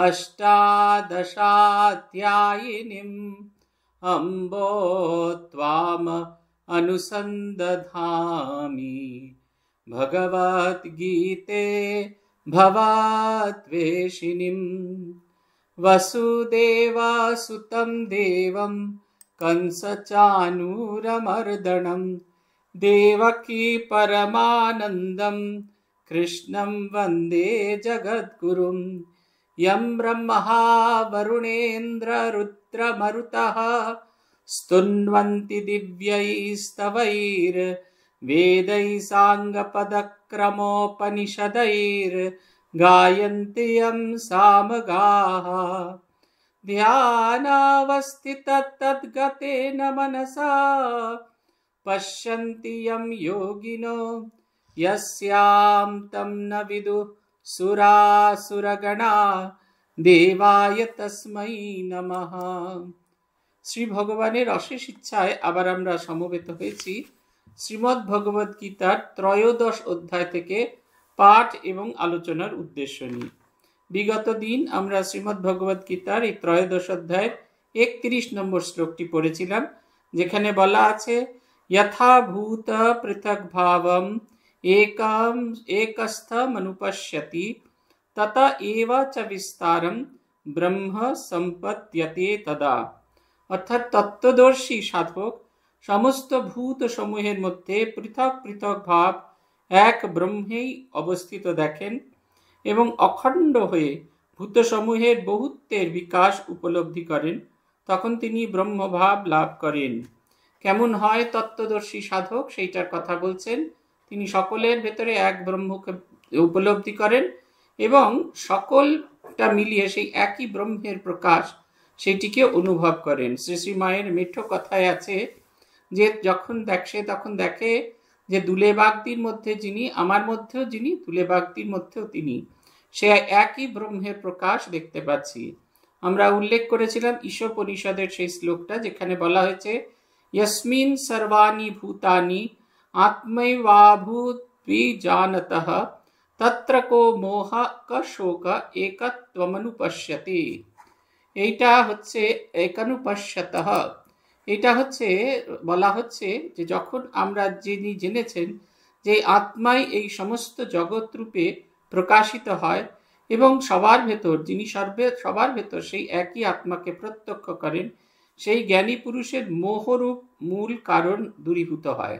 अष्टादशाध्यायिनीम् अम्बो त्वाम अनुसन्दधामि भगवद्गीते भवा वसुदेवासुतं देवं कंसचानूरमर्दणं देवकी परमानन्दं कृष्णं वन्दे जगद्गुरुम् यं ब्रह्म वरुणेन्द्र रुद्रमरुतः स्तुन्वन्ति दिव्यैस्तवैर् साङ्गपदक्रमोपनिषदैर्गायन्ति यं सामगाः ध्यानावस्थितत्तद्गतेन मनसा पश्यन्ति यं योगिनो यस्यां तं न विदुः সুরাসুরগণা দেবায় তস্মৈ নমঃ শ্রী ভগবানের অশেষ ইচ্ছায় আবার আমরা সমবেত হয়েছি শ্রীমদ ভগবদ গীতার ত্রয়োদশ অধ্যায় থেকে পাঠ এবং আলোচনার উদ্দেশ্য নিয়ে বিগত দিন আমরা শ্রীমদ ভগবদ গীতার এই ত্রয়োদশ অধ্যায়ের একত্রিশ নম্বর শ্লোকটি পড়েছিলাম যেখানে বলা আছে যথাভূত পৃথক ভাবম एकम् एकस्थमनुपश्यति तत एव च विस्तारं ব্রহ্ম সম্পদ্যতে তদা অর্থাৎ তত্ত্বদর্শী সাধক সমস্ত ভূত সমূহের মধ্যে পৃথক পৃথক ভাব এক ব্রহ্মেই অবস্থিত দেখেন এবং অখণ্ড হয়ে ভূতসমূহের বহুত্বের বিকাশ উপলব্ধি করেন তখন তিনি ব্রহ্মভাব লাভ করেন কেমন হয় তত্ত্বদর্শী সাধক সেইটার কথা বলছেন তিনি সকলের ভেতরে এক ব্রহ্মকে উপলব্ধি করেন এবং সকলটা মিলিয়ে সেই একই ব্রহ্মের প্রকাশ সেটিকে অনুভব করেন শ্রী শ্রী মায়ের মিঠো কথায় আছে যে যখন দেখে তখন দেখে যে দুলে বাগদির মধ্যে যিনি আমার মধ্যেও যিনি দুলে বাগদির মধ্যেও তিনি সে একই ব্রহ্মের প্রকাশ দেখতে পাচ্ছি আমরা উল্লেখ করেছিলাম ঈশ্বর পরিষদের সেই শ্লোকটা যেখানে বলা হয়েছে ইয়সমিন সর্বাণী ভূতানি आत्मैवाभूत् जानतः তত্র কো মোহ ক শোক একত্বমনুপশ্যতি এইটা হচ্ছে একানুপশ্যত এটা হচ্ছে বলা হচ্ছে যে যখন আমরা যিনি জেনেছেন যে আত্মাই এই সমস্ত জগৎ রূপে প্রকাশিত হয় এবং সবার ভেতর যিনি সর্বে সবার ভেতর সেই একই আত্মাকে প্রত্যক্ষ করেন সেই জ্ঞানী পুরুষের মোহরূপ মূল কারণ দূরীভূত হয়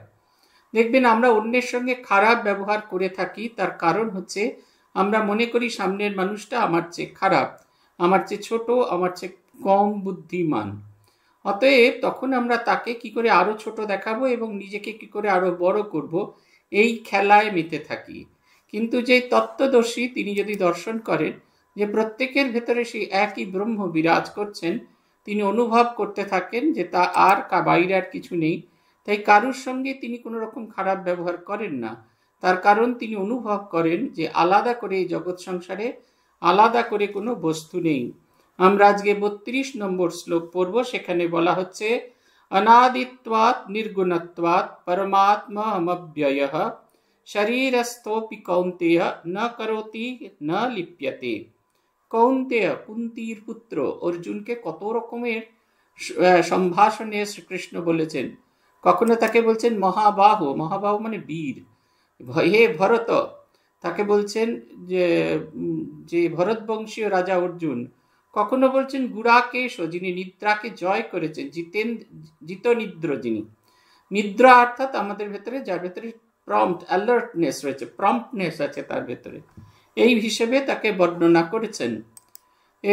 দেখবেন আমরা অন্যের সঙ্গে খারাপ ব্যবহার করে থাকি তার কারণ হচ্ছে আমরা মনে করি সামনের মানুষটা আমার চেয়ে খারাপ আমার চেয়ে ছোট আমার চেয়ে কম বুদ্ধিমান অতএব তখন আমরা তাকে কি করে আরও ছোট দেখাবো এবং নিজেকে কি করে আরও বড় করব এই খেলায় মেতে থাকি কিন্তু যে তত্ত্বদর্শী তিনি যদি দর্শন করেন যে প্রত্যেকের ভেতরে সেই একই ব্রহ্ম বিরাজ করছেন তিনি অনুভব করতে থাকেন যে তা আর কা বাইরে আর কিছু নেই তাই কারুর সঙ্গে তিনি কোনো রকম খারাপ ব্যবহার করেন না তার কারণ তিনি অনুভব করেন যে আলাদা করে এই জগৎ সংসারে আলাদা করে কোনো বস্তু নেই আমরা আজকে বত্রিশ নম্বর শ্লোক পড়ব সেখানে বলা হচ্ছে অনাদিত্বাৎ নির্গুণত্বাৎ পরমাত্মা অমব্যয় শরীরস্থোপি কৌন্তেয় ন করতি না লিপ্যতে কৌন্তেয় কুন্তির পুত্র অর্জুনকে কত রকমের সম্ভাষণে শ্রীকৃষ্ণ বলেছেন কখনো তাকে বলছেন মহাবাহ মহাবাহ মানে বীর হে ভরত তাকে বলছেন যে যে ভরতবংশীয় রাজা অর্জুন কখনো বলছেন গুড়াকেশ যিনি নিদ্রাকে জয় করেছেন জিতেন জিতনিদ্র যিনি নিদ্রা অর্থাৎ আমাদের ভেতরে যার ভেতরে প্রম্পট অ্যালার্টনেস রয়েছে প্রম্পটনেস আছে তার ভেতরে এই হিসেবে তাকে বর্ণনা করেছেন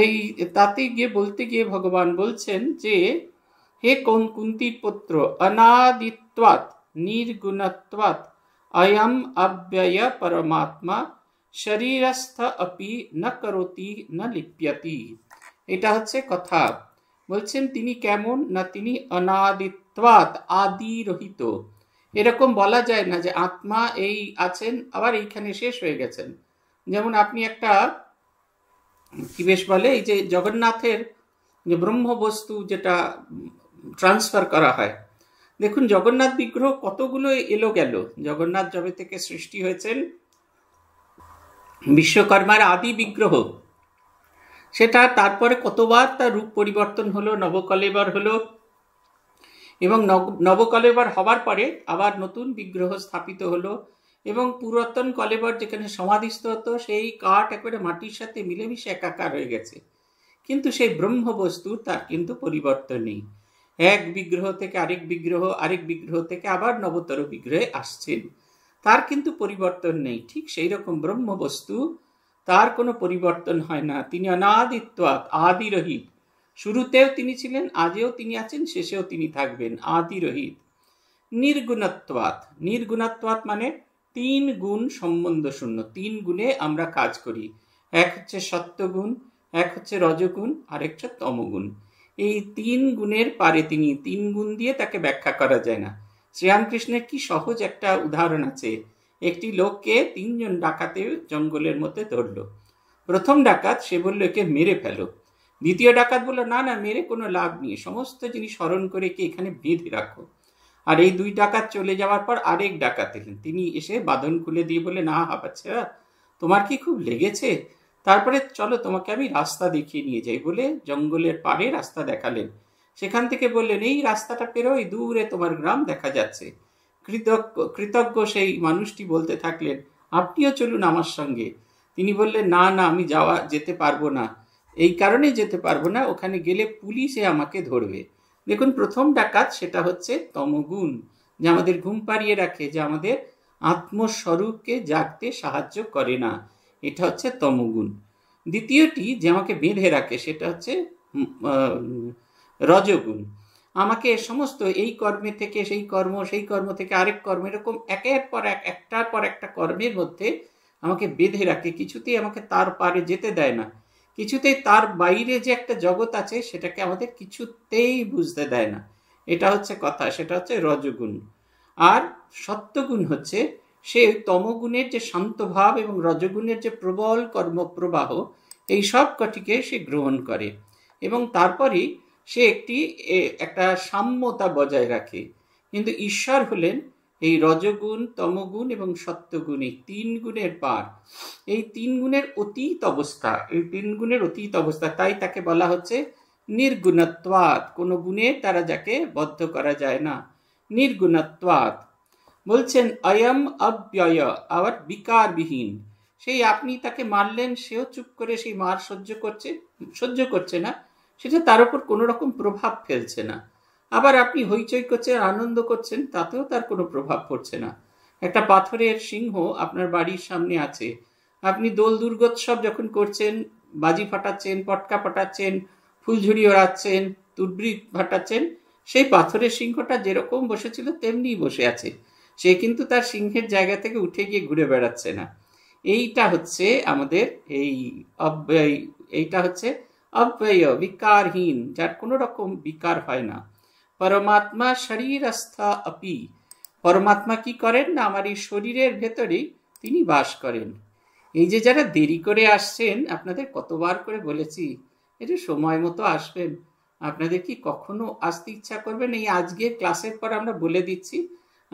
এই তাতে গিয়ে বলতে গিয়ে ভগবান বলছেন যে হে কৌকুন্তির পুত্র অনাদিত্বাৎ নির্গুণত্বাৎ अयम অব্যয় পরমাত্মা শরীরস্থ অপি না করতি না লিপ্যতি এটা হচ্ছে কথা বলছেন তিনি কেমন না তিনি অনাদিত্বাৎ আদি রহিত এরকম বলা যায় না যে আত্মা এই আছেন আবার এইখানে শেষ হয়ে গেছেন যেমন আপনি একটা কি বেশ বলে এই যে জগন্নাথের যে ব্রহ্মবস্তু যেটা ট্রান্সফার করা হয় দেখুন জগন্নাথ বিগ্রহ কতগুলো এলো গেল জগন্নাথ জবে থেকে সৃষ্টি হয়েছেন বিশ্বকর্মার আদি বিগ্রহ সেটা তারপরে কতবার তার রূপ পরিবর্তন হলো নবকলেবার হলো এবং নবকলেবার হবার পরে আবার নতুন বিগ্রহ স্থাপিত হলো এবং পুরাতন কলেবার যেখানে সমাধিস্থ হতো সেই কাঠ একবারে মাটির সাথে মিলেমিশে একাকার হয়ে গেছে কিন্তু সেই ব্রহ্মবস্তুর তার কিন্তু পরিবর্তন নেই এক বিগ্রহ থেকে আরেক বিগ্রহ আরেক বিগ্রহ থেকে আবার নবতর বিগ্রহে আসছেন তার কিন্তু পরিবর্তন নেই ঠিক সেই রকম ব্রহ্মবস্তু তার কোনো পরিবর্তন হয় না তিনি অনাদিত্বাত আদিরহিত শুরুতেও তিনি ছিলেন আজেও তিনি আছেন শেষেও তিনি থাকবেন আদিরহিত নির্গুণত্বাত নির্গুণত্বাত মানে তিন গুণ সম্বন্ধ শূন্য তিন গুণে আমরা কাজ করি এক হচ্ছে সত্যগুণ এক হচ্ছে রজগুণ আর একটা তমগুণ এই তিন গুণের পারে তিনি তিন গুণ দিয়ে তাকে ব্যাখ্যা করা যায় না শ্রীরামকৃষ্ণের কি সহজ একটা উদাহরণ আছে একটি লোককে তিনজন ডাকাতে জঙ্গলের মধ্যে ধরল প্রথম ডাকাত সে বললো একে মেরে ফেলো দ্বিতীয় ডাকাত বললো না না মেরে কোনো লাভ নেই সমস্ত জিনিস স্মরণ করে কে এখানে বেঁধে রাখো আর এই দুই ডাকাত চলে যাওয়ার পর আরেক ডাকাত এলেন তিনি এসে বাঁধন খুলে দিয়ে বললেন না হাবাচ্ছেরা তোমার কি খুব লেগেছে তারপরে চলো তোমাকে আমি রাস্তা দেখিয়ে নিয়ে যাই বলে জঙ্গলের পাড়ে রাস্তা দেখালেন সেখান থেকে বললেন এই রাস্তাটা পেরোয় দূরে তোমার গ্রাম দেখা যাচ্ছে কৃতজ্ঞ কৃতজ্ঞ সেই মানুষটি বলতে থাকলেন আপনিও চলুন আমার সঙ্গে তিনি বললেন না না আমি যাওয়া যেতে পারবো না এই কারণে যেতে পারবো না ওখানে গেলে পুলিশে আমাকে ধরবে দেখুন প্রথম ডাকাত সেটা হচ্ছে তমগুণ যা আমাদের ঘুম পাড়িয়ে রাখে যে আমাদের আত্মস্বরূপকে জাগতে সাহায্য করে না এটা হচ্ছে তমগুণ দ্বিতীয়টি যে আমাকে বেঁধে রাখে সেটা হচ্ছে রজগুণ আমাকে সমস্ত এই কর্মে থেকে সেই কর্ম সেই কর্ম থেকে আরেক কর্ম এরকম একের পর এক একটার পর একটা কর্মের মধ্যে আমাকে বেঁধে রাখে কিছুতেই আমাকে তার পারে যেতে দেয় না কিছুতেই তার বাইরে যে একটা জগৎ আছে সেটাকে আমাদের কিছুতেই বুঝতে দেয় না এটা হচ্ছে কথা সেটা হচ্ছে রজগুণ আর সত্যগুণ হচ্ছে সে তমগুণের যে শান্তভাব এবং রজগুণের যে প্রবল কর্মপ্রবাহ এই সব কটিকে সে গ্রহণ করে এবং তারপরেই সে একটি একটা সাম্যতা বজায় রাখে কিন্তু ঈশ্বর হলেন এই রজগুণ তমগুণ এবং সত্যগুণ এই তিন গুণের পার এই তিন গুণের অতীত অবস্থা এই তিন গুণের অতীত অবস্থা তাই তাকে বলা হচ্ছে নির্গুণত্বাদ কোনো গুণে তারা যাকে বদ্ধ করা যায় না নির্গুণত্বাদ বলছেন অয়ম অব্যয় আবার বিকারবিহীন সেই আপনি তাকে মারলেন সেও চুপ করে সেই মার সহ্য করছে সহ্য করছে না সেটা তার উপর কোনো রকম প্রভাব ফেলছে না আবার আপনি হইচই করছেন আনন্দ করছেন তাতেও তার কোনো প্রভাব পড়ছে না একটা পাথরের সিংহ আপনার বাড়ির সামনে আছে আপনি দোল দুর্গোৎসব যখন করছেন বাজি ফাটাচ্ছেন পটকা ফাটাচ্ছেন ফুলঝুরি ওড়াচ্ছেন তুবড়ি ফাটাচ্ছেন সেই পাথরের সিংহটা যেরকম বসেছিল তেমনিই বসে আছে সে কিন্তু তার সিংহের জায়গা থেকে উঠে গিয়ে ঘুরে বেড়াচ্ছে না এইটা হচ্ছে আমাদের এই অব্যয় এইটা হচ্ছে অব্যয় বিকারহীন যার কোনো রকম বিকার হয় না পরমাত্মা শরীরস্থা অপি পরমাত্মা কি করেন না আমার এই শরীরের ভেতরেই তিনি বাস করেন এই যে যারা দেরি করে আসছেন আপনাদের কতবার করে বলেছি এটা সময় মতো আসবেন আপনাদের কি কখনো আসতে ইচ্ছা করবেন এই আজকে ক্লাসের পর আমরা বলে দিচ্ছি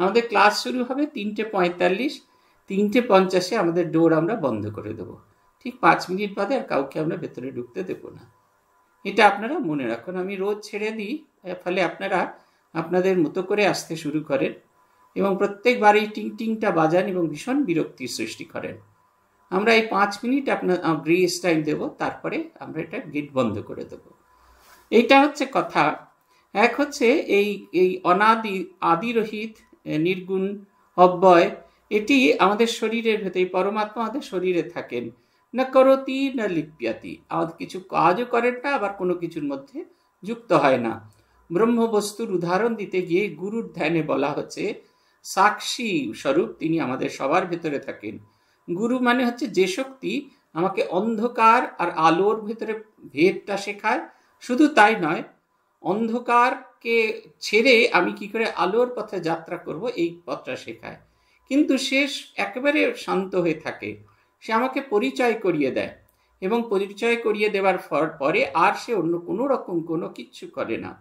আমাদের ক্লাস শুরু হবে তিনটে পঁয়তাল্লিশ তিনটে পঞ্চাশে আমাদের ডোর আমরা বন্ধ করে দেব ঠিক পাঁচ মিনিট বাদে আর কাউকে আমরা ভেতরে ঢুকতে দেব না এটা আপনারা মনে রাখুন আমি রোজ ছেড়ে দিই ফলে আপনারা আপনাদের মতো করে আসতে শুরু করেন এবং প্রত্যেকবারই টিং টিংটা বাজান এবং ভীষণ বিরক্তির সৃষ্টি করেন আমরা এই পাঁচ মিনিট আপনার গ্রিস টাইম দেব তারপরে আমরা এটা গেট বন্ধ করে দেব এইটা হচ্ছে কথা এক হচ্ছে এই এই অনাদি আদিরহিত নির্গুণ অব্যয় এটি আমাদের শরীরের ভেতরে এই পরমাত্মা আমাদের শরীরে থাকেন না করতি না লিপ্যাতি আমাদের কিছু কাজও করেন না আবার কোনো কিছুর মধ্যে যুক্ত হয় না ব্রহ্মবস্তুর উদাহরণ দিতে গিয়ে গুরুর ধ্যানে বলা হচ্ছে সাক্ষী স্বরূপ তিনি আমাদের সবার ভেতরে থাকেন গুরু মানে হচ্ছে যে শক্তি আমাকে অন্ধকার আর আলোর ভেতরে ভেদটা শেখায় শুধু তাই নয় অন্ধকার কে ছেড়ে আমি কি করে আলোর পথে যাত্রা করব এই পথটা শেখায় কিন্তু সে একেবারে শান্ত হয়ে থাকে সে আমাকে পরিচয় করিয়ে দেয় এবং পরিচয় করিয়ে দেওয়ার পরে আর সে অন্য কোনো রকম কোনো কিছু করে না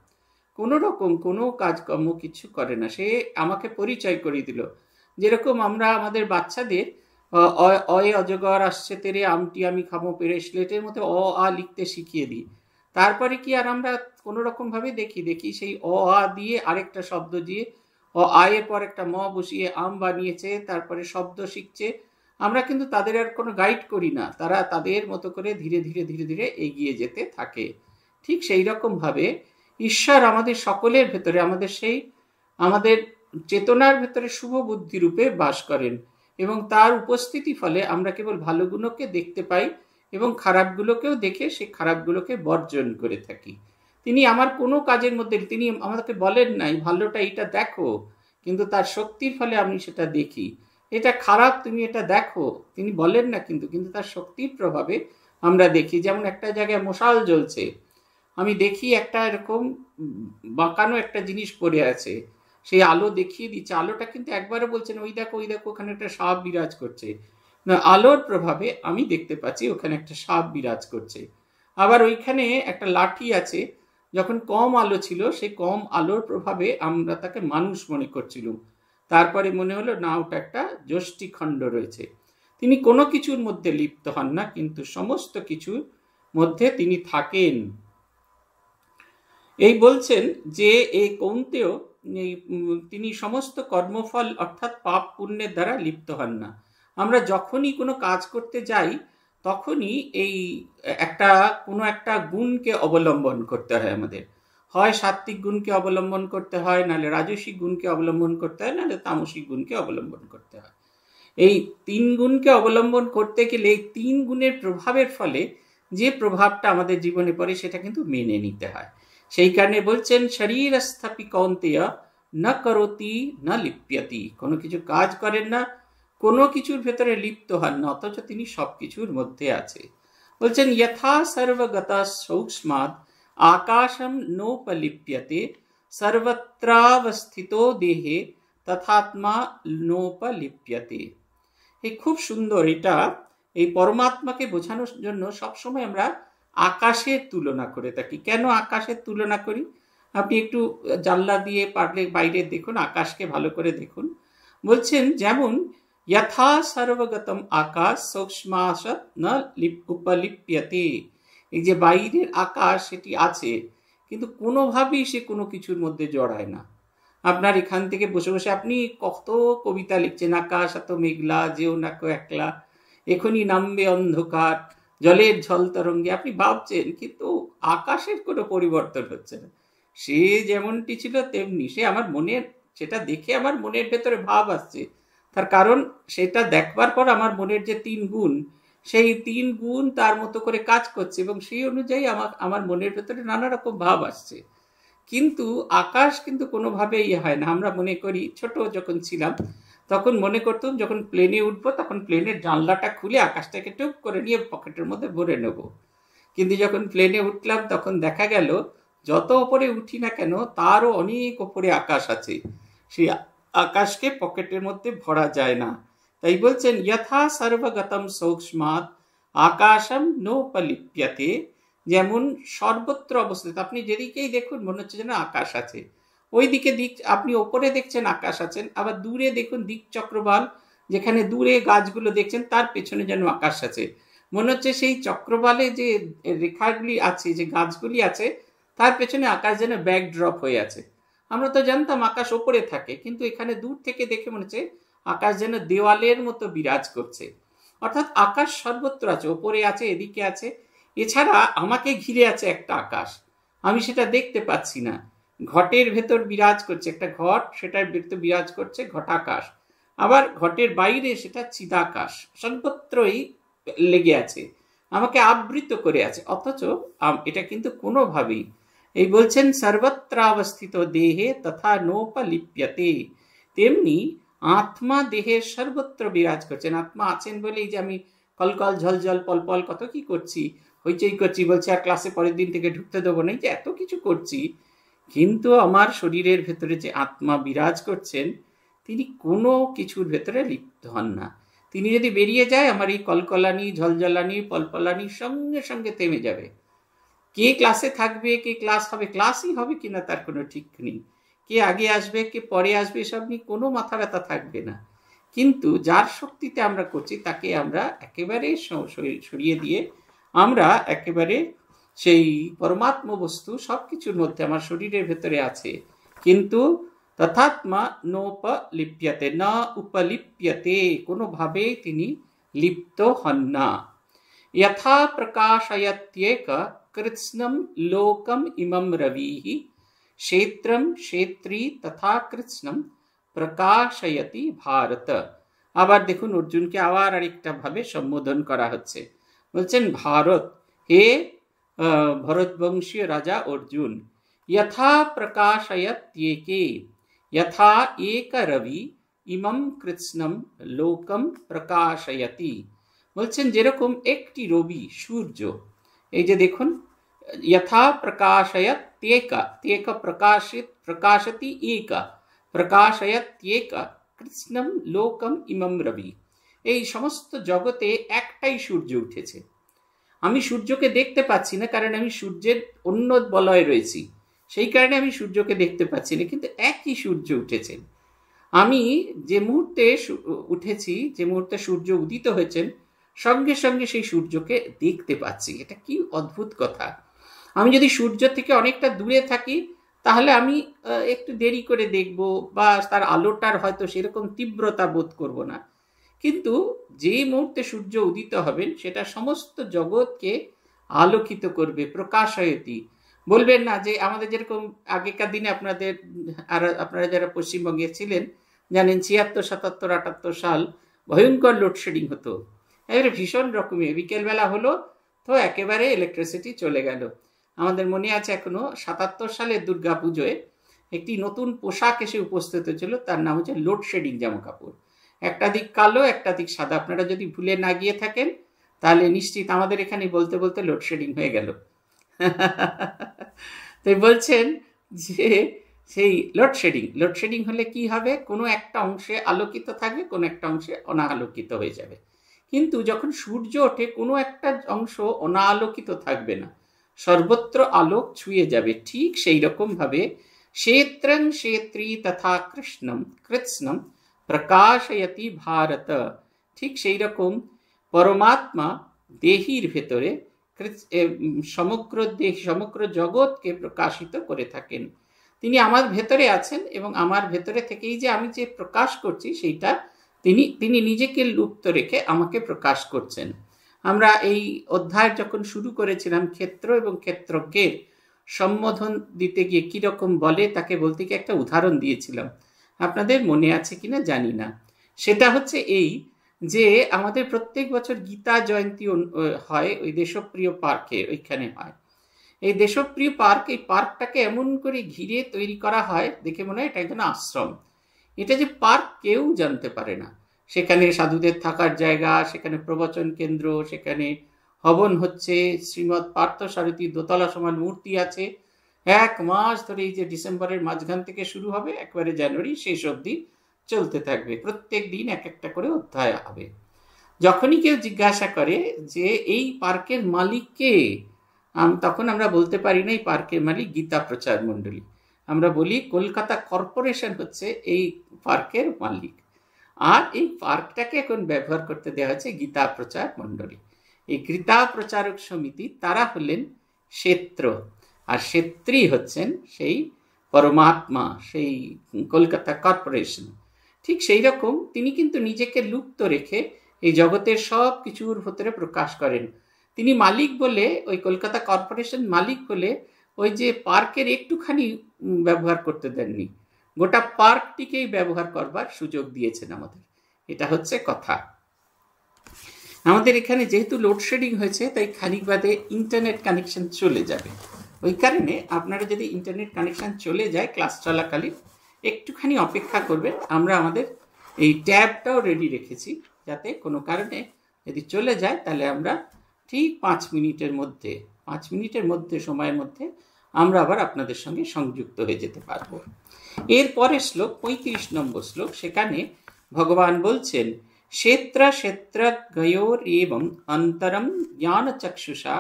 কোনো রকম কোনো কাজকর্ম কিছু করে না সে আমাকে পরিচয় করিয়ে দিল যেরকম আমরা আমাদের বাচ্চাদের অয় অজগর আসছে তেরে আমটি আমি খামো পেরে স্লেটের মতো অ আ লিখতে শিখিয়ে দিই তারপরে কি আর আমরা কোনো রকমভাবে দেখি দেখি সেই অ আ দিয়ে আরেকটা শব্দ দিয়ে অ আয়ের পর একটা ম বসিয়ে আম বানিয়েছে তারপরে শব্দ শিখছে আমরা কিন্তু তাদের আর কোনো গাইড করি না তারা তাদের মতো করে ধীরে ধীরে ধীরে ধীরে এগিয়ে যেতে থাকে ঠিক সেই রকমভাবে ঈশ্বর আমাদের সকলের ভেতরে আমাদের সেই আমাদের চেতনার ভেতরে শুভ বুদ্ধি রূপে বাস করেন এবং তার উপস্থিতি ফলে আমরা কেবল ভালো গুণকে দেখতে পাই এবং খারাপগুলোকেও দেখে সেই খারাপগুলোকে বর্জন করে থাকি তিনি আমার কোনো কাজের মধ্যে তিনি আমাকে বলেন নাই ভালোটা এটা দেখো কিন্তু তার শক্তির ফলে আমি সেটা দেখি এটা খারাপ তুমি এটা দেখো তিনি বলেন না কিন্তু কিন্তু তার শক্তির প্রভাবে আমরা দেখি যেমন একটা জায়গায় মশাল জ্বলছে আমি দেখি একটা এরকম বাঁকানো একটা জিনিস পড়ে আছে সেই আলো দেখিয়ে দিচ্ছে আলোটা কিন্তু একবারও বলছে না ওই দেখো ওই দেখো ওখানে একটা সাপ বিরাজ করছে আলোর প্রভাবে আমি দেখতে পাচ্ছি ওখানে একটা সাপ বিরাজ করছে আবার ওইখানে একটা লাঠি আছে যখন কম আলো ছিল সেই কম আলোর প্রভাবে আমরা তাকে মানুষ মনে করছিলাম তারপরে মনে হলো না ওটা একটা যষ্টিখণ্ড রয়েছে তিনি কোনো কিছুর মধ্যে লিপ্ত হন না কিন্তু সমস্ত কিছুর মধ্যে তিনি থাকেন এই বলছেন যে এই কৌন্তেও তিনি সমস্ত কর্মফল অর্থাৎ পাপ পুণ্যের দ্বারা লিপ্ত হন না আমরা যখনই কোনো কাজ করতে যাই তখনই এই একটা কোনো একটা গুণকে অবলম্বন করতে হয় আমাদের হয় সাত্ত্বিক গুণকে অবলম্বন করতে হয় নাহলে রাজস্বিক গুণকে অবলম্বন করতে হয় নাহলে তামসিক গুণকে অবলম্বন করতে হয় এই তিন গুণকে অবলম্বন করতে গেলে এই তিন গুণের প্রভাবের ফলে যে প্রভাবটা আমাদের জীবনে পড়ে সেটা কিন্তু মেনে নিতে হয় সেই কারণে বলছেন শরীর স্থাপি না করতি না লিপ্যতি কোনো কিছু কাজ করেন না কোনো কিছুর ভেতরে লিপ্ত হন না অথচ তিনি সব কিছুর মধ্যে আছে বলছেন যথা সর্বগতা সৌক্ষ্মাদ আকাশম নোপলিপ্যতে সর্বত্রাবস্থিত দেহে তথাত্মা নোপলিপ্যতে এই খুব সুন্দর এটা এই পরমাত্মাকে বোঝানোর জন্য সবসময় আমরা আকাশের তুলনা করে থাকি কেন আকাশের তুলনা করি আপনি একটু জানলা দিয়ে পারলে বাইরে দেখুন আকাশকে ভালো করে দেখুন বলছেন যেমন यथा সর্বগতম আকাশ সূক্ষ্মাসৎ না উপলিপ্যতে এই যে বাইরের আকাশ সেটি আছে কিন্তু কোনোভাবেই সে কোনো কিছুর মধ্যে জড়ায় না আপনার এখান থেকে বসে বসে আপনি কত কবিতা লিখছেন আকাশ এত মেঘলা যেও না কেউ একলা এখনই নামবে অন্ধকার জলের ঝল তরঙ্গে আপনি ভাবছেন কিন্তু আকাশের কোনো পরিবর্তন হচ্ছে না সে যেমনটি ছিল তেমনি সে আমার মনের সেটা দেখে আমার মনের ভেতরে ভাব আসছে তার কারণ সেটা দেখবার পর আমার মনের যে তিন গুণ সেই তিন গুণ তার মতো করে কাজ করছে এবং সেই অনুযায়ী আমার আমার মনের ভেতরে নানা রকম ভাব আসছে কিন্তু আকাশ কিন্তু কোনোভাবে ইয়ে হয় না আমরা মনে করি ছোট যখন ছিলাম তখন মনে করতাম যখন প্লেনে উঠবো তখন প্লেনের জানলাটা খুলে আকাশটাকে টুপ করে নিয়ে পকেটের মধ্যে ভরে নেব কিন্তু যখন প্লেনে উঠলাম তখন দেখা গেল যত ওপরে উঠি না কেন তারও অনেক ওপরে আকাশ আছে সেই আকাশকে পকেটের মধ্যে ভরা যায় না তাই বলছেন যথা সর্বগতম সৌক্ষ্মাত আকাশম নোপলিপ্যাতে যেমন সর্বত্র অবস্থিত আপনি যেদিকেই দেখুন মনে হচ্ছে যেন আকাশ আছে ওই দিকে দিক আপনি ওপরে দেখছেন আকাশ আছেন আবার দূরে দেখুন দিক চক্রবাল যেখানে দূরে গাছগুলো দেখছেন তার পেছনে যেন আকাশ আছে মনে হচ্ছে সেই চক্রবালে যে রেখাগুলি আছে যে গাছগুলি আছে তার পেছনে আকাশ যেন ব্যাকড্রপ হয়ে আছে আমরা তো জানতাম আকাশ ওপরে থাকে কিন্তু এখানে দূর থেকে দেখে মনে হচ্ছে আকাশ যেন দেওয়ালের মতো বিরাজ করছে অর্থাৎ আকাশ সর্বত্র আছে ওপরে আছে এদিকে আছে এছাড়া আমাকে ঘিরে আছে একটা আকাশ আমি সেটা দেখতে পাচ্ছি না ঘটের ভেতর বিরাজ করছে একটা ঘট সেটার ভেতর বিরাজ করছে ঘটাকাশ আবার ঘটের বাইরে সেটা চিদাকাশ সর্বত্রই লেগে আছে আমাকে আবৃত করে আছে অথচ এটা কিন্তু কোনোভাবেই এই বলছেন সর্বত্রাবস্থিত দেহে তথা নোপলিপ্যতে তেমনি আত্মা দেহে সর্বত্র বিরাজ করছেন আত্মা আছেন বলেই যে আমি কলকল ঝলঝল পলপল কত কি করছি হইচই করছি বলছে আর ক্লাসে পরের দিন থেকে ঢুকতে দেবো না যে এত কিছু করছি কিন্তু আমার শরীরের ভেতরে যে আত্মা বিরাজ করছেন তিনি কোনো কিছুর ভেতরে লিপ্ত হন না তিনি যদি বেরিয়ে যায় আমার এই কলকলানি ঝলঝলানি পলপলানি সঙ্গে সঙ্গে থেমে যাবে কে ক্লাসে থাকবে কে ক্লাস হবে ক্লাসই হবে কিনা তার কোনো ঠিক নেই কে আগে আসবে কে পরে আসবে এসব নিয়ে কোনো মাথা ব্যথা থাকবে না কিন্তু যার শক্তিতে আমরা করছি তাকে আমরা একেবারে সরিয়ে দিয়ে আমরা একেবারে সেই পরমাত্ম বস্তু সব কিছুর মধ্যে আমার শরীরের ভেতরে আছে কিন্তু তথাত্মা নোপলিপ্যতে না উপলিপ্যতে কোনোভাবেই তিনি লিপ্ত হন না যথা প্রকাশয়ত্যেক कृत्स्नम लोकम इमं रवि क्षेत्रम क्षेत्री तथा कृत्स्नम প্রকাশয়তি ভারত আবার দেখুন অর্জুনকে আবার আরেকটা ভাবে সম্বোধন করা হচ্ছে বলছেন ভারত হে ভরতবংশীয় রাজা অর্জুন যথা প্রকাশয়ত্যেকে যথা এক রবি ইমম কৃষ্ণম লোকম প্রকাশয়তি বলছেন যেরকম একটি রবি সূর্য এই যে দেখুন যথা প্রকাশয়ত তেক তেক প্রকাশিত প্রকাশতি একা প্রকাশয়ত তেক কৃষ্ণম লোকম ইমম রবি এই সমস্ত জগতে একটাই সূর্য উঠেছে আমি সূর্যকে দেখতে পাচ্ছি না কারণ আমি সূর্যের অন্য বলয় রয়েছি সেই কারণে আমি সূর্যকে দেখতে পাচ্ছি না কিন্তু একই সূর্য উঠেছেন আমি যে মুহূর্তে উঠেছি যে মুহূর্তে সূর্য উদিত হয়েছেন সঙ্গে সঙ্গে সেই সূর্যকে দেখতে পাচ্ছি এটা কি অদ্ভুত কথা আমি যদি সূর্য থেকে অনেকটা দূরে থাকি তাহলে আমি একটু দেরি করে দেখব বা তার আলোটার হয়তো সেরকম তীব্রতা বোধ করব না কিন্তু যে মুহূর্তে সূর্য উদিত হবেন সেটা সমস্ত জগৎকে আলোকিত করবে প্রকাশয়তি বলবেন না যে আমাদের যেরকম আগেকার দিনে আপনাদের আর আপনারা যারা পশ্চিমবঙ্গে ছিলেন জানেন ছিয়াত্তর সাতাত্তর আটাত্তর সাল ভয়ঙ্কর লোডশেডিং হতো এবারে ভীষণ রকমের বিকেলবেলা হলো তো একেবারে ইলেকট্রিসিটি চলে গেল আমাদের মনে আছে এখনো সাতাত্তর সালের দুর্গা পুজোয় একটি নতুন পোশাক এসে উপস্থিত হয়েছিল তার নাম হচ্ছে লোডশেডিং জামা কাপড় একটা দিক কালো একটা দিক সাদা আপনারা যদি ভুলে না গিয়ে থাকেন তাহলে নিশ্চিত আমাদের এখানে বলতে বলতে লোডশেডিং হয়ে গেল তো বলছেন যে সেই লোডশেডিং লোডশেডিং হলে কি হবে কোনো একটা অংশে আলোকিত থাকবে কোনো একটা অংশে অনালোকিত হয়ে যাবে কিন্তু যখন সূর্য ওঠে কোনো একটা অংশ অনালোকিত থাকবে না সর্বত্র আলোক ছুঁয়ে যাবে ঠিক সেই রকমভাবে শেত্রং শেত্রী তথা কৃষ্ণম কৃৎস্নম প্রকাশয়তি ভারত ঠিক সেই রকম পরমাত্মা দেহির ভেতরে সমগ্র দেহ সমগ্র জগৎকে প্রকাশিত করে থাকেন তিনি আমার ভেতরে আছেন এবং আমার ভেতরে থেকেই যে আমি যে প্রকাশ করছি সেইটা তিনি তিনি নিজেকে লুপ্ত রেখে আমাকে প্রকাশ করছেন আমরা এই অধ্যায় যখন শুরু করেছিলাম ক্ষেত্র এবং ক্ষেত্রকে সম্বোধন দিতে গিয়ে কীরকম বলে তাকে বলতে গিয়ে একটা উদাহরণ দিয়েছিলাম আপনাদের মনে আছে কিনা জানি না সেটা হচ্ছে এই যে আমাদের প্রত্যেক বছর গীতা জয়ন্তী হয় ওই দেশপ্রিয় পার্কে ওইখানে হয় এই দেশপ্রিয় পার্ক এই পার্কটাকে এমন করে ঘিরে তৈরি করা হয় দেখে মনে হয় এটা একজন আশ্রম এটা যে পার্ক কেউ জানতে পারে না সেখানে সাধুদের থাকার জায়গা সেখানে প্রবচন কেন্দ্র সেখানে হবন হচ্ছে শ্রীমৎ পার্থ সারথী দোতলা সমান মূর্তি আছে এক মাস ধরে এই যে ডিসেম্বরের মাঝখান থেকে শুরু হবে একবারে জানুয়ারি শেষ অবধি চলতে থাকবে প্রত্যেক দিন এক একটা করে অধ্যায় হবে যখনই কেউ জিজ্ঞাসা করে যে এই পার্কের মালিককে তখন আমরা বলতে পারি না এই পার্কের মালিক গীতা প্রচার মণ্ডলী আমরা বলি কলকাতা কর্পোরেশন হচ্ছে এই পার্কের মালিক আর এই পার্কটাকে এখন ব্যবহার করতে দেওয়া হয়েছে গীতা প্রচার মণ্ডলী এই গীতা প্রচারক সমিতি তারা হলেন ক্ষেত্র আর ক্ষেত্রী হচ্ছেন সেই পরমাত্মা সেই কলকাতা কর্পোরেশন ঠিক সেই রকম তিনি কিন্তু নিজেকে লুপ্ত রেখে এই জগতের সব কিছুর ভেতরে প্রকাশ করেন তিনি মালিক বলে ওই কলকাতা কর্পোরেশন মালিক বলে ওই যে পার্কের একটুখানি ব্যবহার করতে দেননি গোটা পার্কটিকেই ব্যবহার করবার সুযোগ দিয়েছেন আমাদের এটা হচ্ছে কথা আমাদের এখানে যেহেতু লোডশেডিং হয়েছে তাই খানিক বাদে ইন্টারনেট কানেকশন চলে যাবে ওই কারণে আপনারা যদি ইন্টারনেট কানেকশন চলে যায় ক্লাস চলাকালীন একটুখানি অপেক্ষা করবেন আমরা আমাদের এই ট্যাবটাও রেডি রেখেছি যাতে কোনো কারণে যদি চলে যায় তাহলে আমরা ঠিক পাঁচ মিনিটের মধ্যে পাঁচ মিনিটের মধ্যে সময়ের মধ্যে আমরা আবার আপনাদের সঙ্গে সংযুক্ত হয়ে যেতে পারব এরপরে শ্লোক পঁয়ত্রিশ নম্বর শ্লোক সেখানে ভগবান বলছেন ক্ষেত্র ক্ষেত্রজ্ঞয়োর এবং অন্তরম জ্ঞানচক্ষুষা